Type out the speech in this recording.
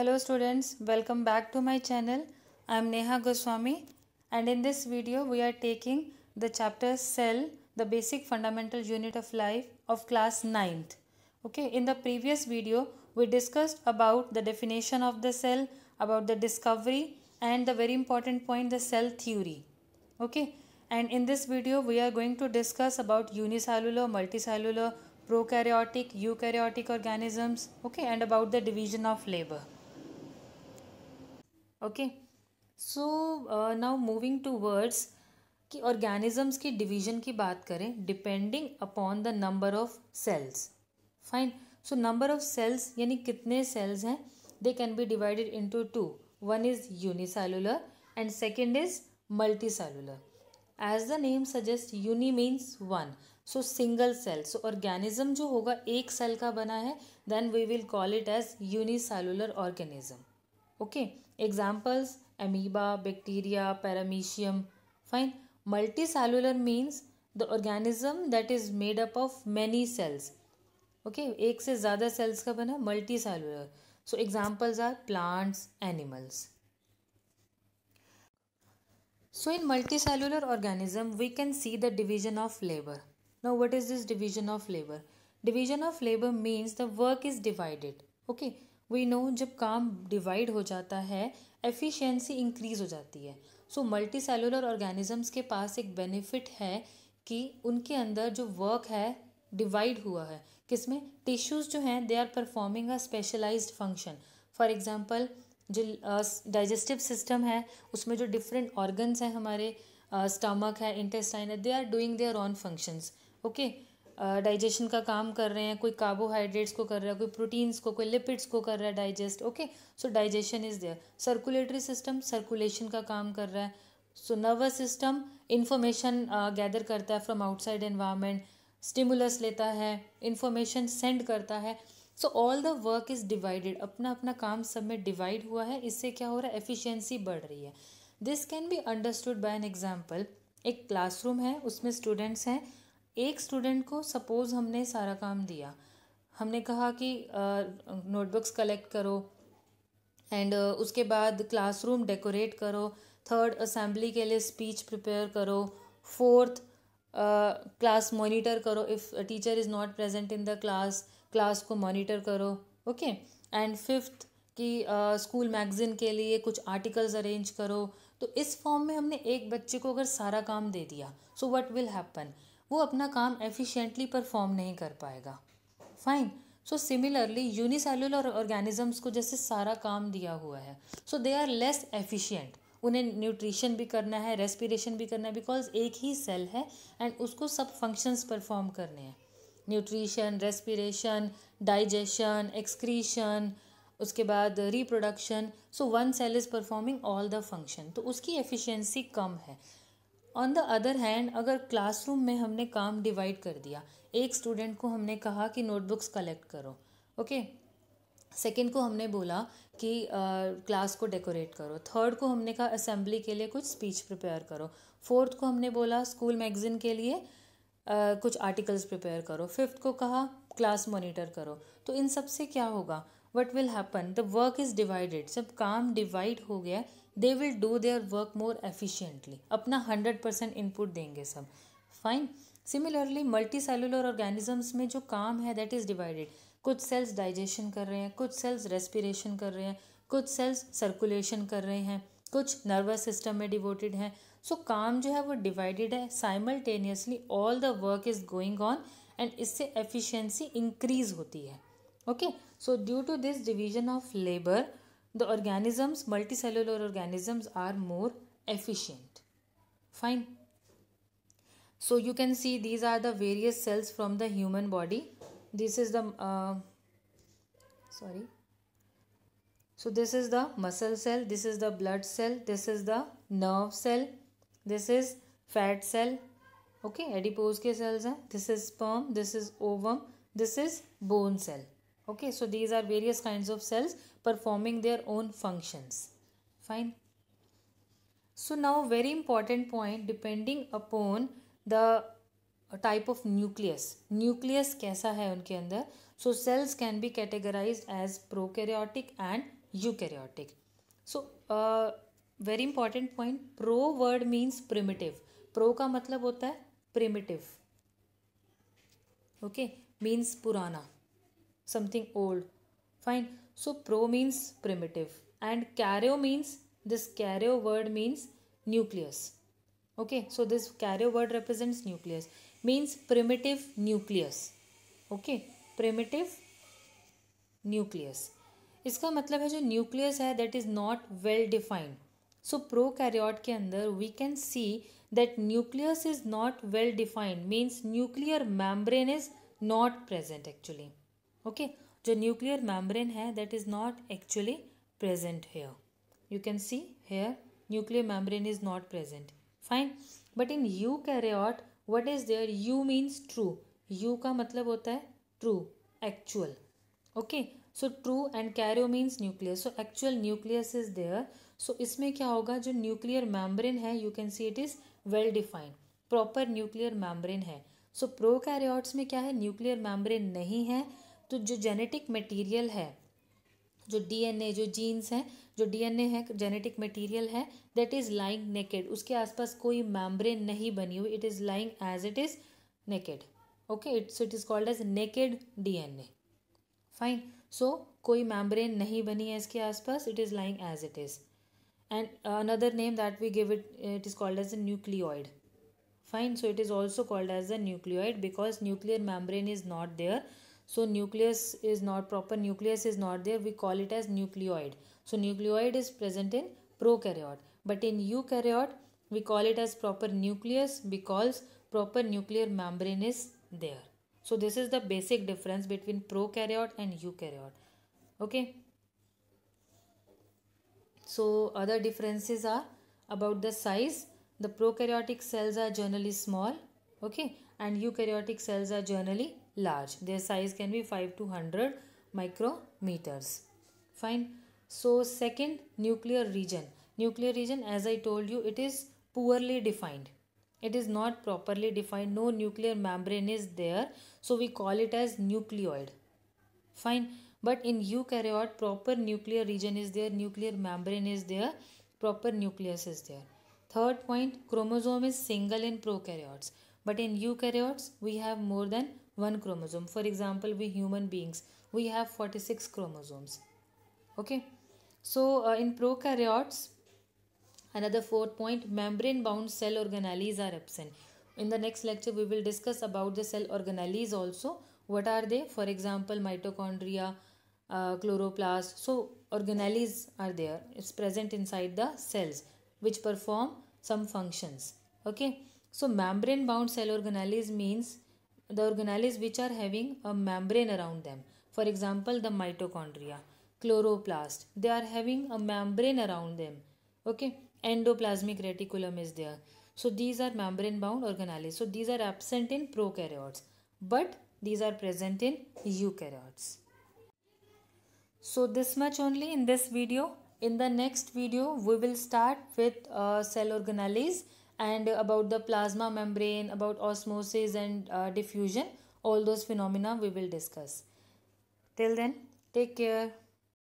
Hello students, welcome back to my channel. I am Neha Goswami and in this video we are taking the chapter Cell, the basic fundamental unit of life of class 9th. Okay, in the previous video we discussed about the definition of the cell, about the discovery and the very important point the cell theory. Okay, and in this video we are going to discuss about unicellular, multicellular, prokaryotic, eukaryotic organisms okay and about the division of labor. Okay so now moving towards कि organisms की division की बात करें depending upon the number of cells fine so number of cells यानी कितने cells हैं they can be divided into two one is unicellular and second is multicellular as the name suggest uni means one so single cell so organism जो होगा एक cell का बना है then we will call it as unicellular organism okay Examples amoeba, bacteria, paramecium. Fine. Multicellular means the organism that is made up of many cells. Okay, एक से ज़्यादा cells का बना multicellular. So examples are plants, animals. So in multicellular organism, we can see the division of labor. Now what is this division of labor? Division of labor means the work is divided. Okay, we know जब काम divide हो जाता है efficiency increase हो जाती है so multi cellular organisms के पास एक बेनिफिट है कि उनके अंदर जो वर्क है डिवाइड हुआ है किसमें टिश्यूज़ जो हैं they are performing a specialise function for example जो डाइजेस्टिव सिस्टम है उसमें जो डिफरेंट ऑर्गन्स हैं हमारे स्टमक है इंटेस्टाइन है they are doing their own functions okay digestion का काम कर रहे हैं कोई कार्बोहाइड्रेट्स को कर रहा है कोई प्रोटीन्स को कोई लिपिड्स को कर रहा है digest okay so digestion is there circulatory system circulation का काम कर रहा है so nervous system information gather करता है फ्रॉम आउटसाइड एनवायरमेंट स्टिमुलस लेता है इंफॉर्मेशन सेंड करता है so all the work is divided अपना अपना काम सब में डिवाइड हुआ है इससे क्या हो रहा है एफिशिएंसी बढ़ रही है this can be understood by an example एक क्लासरूम है उसमें स्टूडेंट्स हैं एक स्टूडेंट को सपोज़ हमने सारा काम दिया हमने कहा कि नोटबुक्स कलेक्ट करो एंड उसके बाद क्लासरूम डेकोरेट करो थर्ड असेंबली के लिए स्पीच प्रिपेयर करो फोर्थ क्लास मॉनिटर करो if teacher is not present in the class class को मॉनिटर करो ओके एंड फिफ्थ कि स्कूल मैगज़ीन के लिए कुछ आर्टिकल्स अरेंज करो तो इस फॉर्म में हमने एक बच्चे को अगर सारा काम दे दिया सो व्हाट विल हैपन वो अपना काम एफिशिएंटली परफॉर्म नहीं कर पाएगा fine so similarly unicellular organisms को जैसे सारा काम दिया हुआ है so they are less efficient उन्हें न्यूट्रिशन भी करना है रेस्पिरेशन भी करना है बिकॉज एक ही सेल है एंड उसको सब फंक्शंस परफॉर्म करने हैं न्यूट्रिशन रेस्पिरेशन डाइजेशन एक्सक्रीशन उसके बाद reproduction so one cell is performing all the function तो उसकी एफिशिएंसी कम है ऑन द अदर हैंड अगर क्लासरूम में हमने काम डिवाइड कर दिया एक स्टूडेंट को हमने कहा कि नोटबुक्स कलेक्ट करो ओके सेकेंड को हमने बोला कि क्लास uh, को डेकोरेट करो थर्ड को हमने कहा असेंबली के लिए कुछ स्पीच प्रिपेयर करो फोर्थ को हमने बोला स्कूल मैगजीन के लिए Uh, कुछ आर्टिकल्स प्रिपेयर करो फिफ्थ को कहा क्लास मॉनिटर करो तो इन सब से क्या होगा what will happen the work is divided जब काम डिवाइड हो गया they will do their work more efficiently अपना हंड्रेड परसेंट इनपुट देंगे सब fine similarly multi cellular organisms में जो काम है दैट इज़ डिवाइडेड कुछ सेल्स डाइजेशन कर रहे हैं कुछ सेल्स रेस्पिरेशन कर रहे हैं कुछ सेल्स सर्कुलेशन कर रहे हैं कुछ नर्वस सिस्टम में डिवोटेड हैं सो so, काम जो है वो डिवाइडेड है simultaneously all the work is going on and इससे एफिशिएंसी इंक्रीज होती है okay so due to this division of labour the organisms, multicellular organisms, are more efficient. Fine. So you can see these are the various cells from the human body. This is the, uh, sorry. So this is the muscle cell, this is the blood cell, this is the nerve cell, this is fat cell, okay, adipose के cells हैं, this is sperm, this is ovum, this is bone cell. okay so these are various kinds of cells performing their own functions fine so now very important point depending upon the type of nucleus nucleus kaisa hai unke andar so cells can be categorized as prokaryotic and eukaryotic so a uh, very important point pro word means primitive pro ka matlab hota hai primitive okay means purana something old. Fine. So pro means primitive and karyo means this karyo word means nucleus. Okay. So this karyo word represents nucleus means primitive nucleus. Okay. Primitive nucleus. इसका मतलब है जो nucleus है that is not well defined so prokaryote के अंदर we can see that nucleus is not well defined means nuclear membrane is not present actually okay जो nuclear membrane है that is not actually present here you can see here nuclear membrane is not present fine but in यू ऑट what is there eu means true eu का मतलब होता है true actual okay so true and karyo means nucleus so actual nucleus is there so इसमें क्या होगा जो न्यूक्लियर मैम्ब्रेन है you can see it is well defined proper nuclear membrane है सो प्रो कैरियॉट्स में क्या है न्यूक्लियर मैम्ब्रेन नहीं है तो जो जेनेटिक मटेरियल है जो डीएनए जो जीन्स हैं जो डीएनए है जेनेटिक मटेरियल है दैट इज़ लाइंग नेकेड उसके आसपास कोई मैम्ब्रेन नहीं बनी हुई it is lying as it is naked okay it's it is called as naked DNA fine so कोई मैम्ब्रेन नहीं बनी है इसके आसपास it is lying as it is and another name that we give it it is called as a nucleoid fine so it is also called as a nucleoid because nuclear membrane is not there so nucleus is not proper nucleus is not there we call it as nucleoid so nucleoid is present in prokaryote but in eukaryote we call it as proper nucleus because proper nuclear membrane is there so this is the basic difference between prokaryote and eukaryote okay so other differences are about the size the prokaryotic cells are generally small okay and eukaryotic cells are generally large their size can be 5 to 100 micrometers fine so second nuclear region nuclear region as i told you it is poorly defined it is not properly defined no nuclear membrane is there so we call it as nucleoid fine but in eukaryote proper nuclear region is there nuclear membrane is there proper nucleus is there third point chromosome is single in prokaryotes but in eukaryotes, we have more than one chromosome. For example, we human beings, we have 46 chromosomes. Okay. So, uh, in prokaryotes, another fourth point, membrane-bound cell organelles are absent. In the next lecture, we will discuss about the cell organelles also. What are they? For example, mitochondria, uh, chloroplast. So, organelles are there. It's present inside the cells which perform some functions. Okay. So membrane bound cell organelles means the organelles which are having a membrane around them. For example, the mitochondria, chloroplast, they are having a membrane around them. Okay, endoplasmic reticulum is there. So these are membrane bound organelles. So these are absent in prokaryotes, but these are present in eukaryotes. So this much only in this video. In the next video, we will start with uh, cell organelles and about the plasma membrane, about osmosis and uh, diffusion, all those phenomena we will discuss. Till then, take care.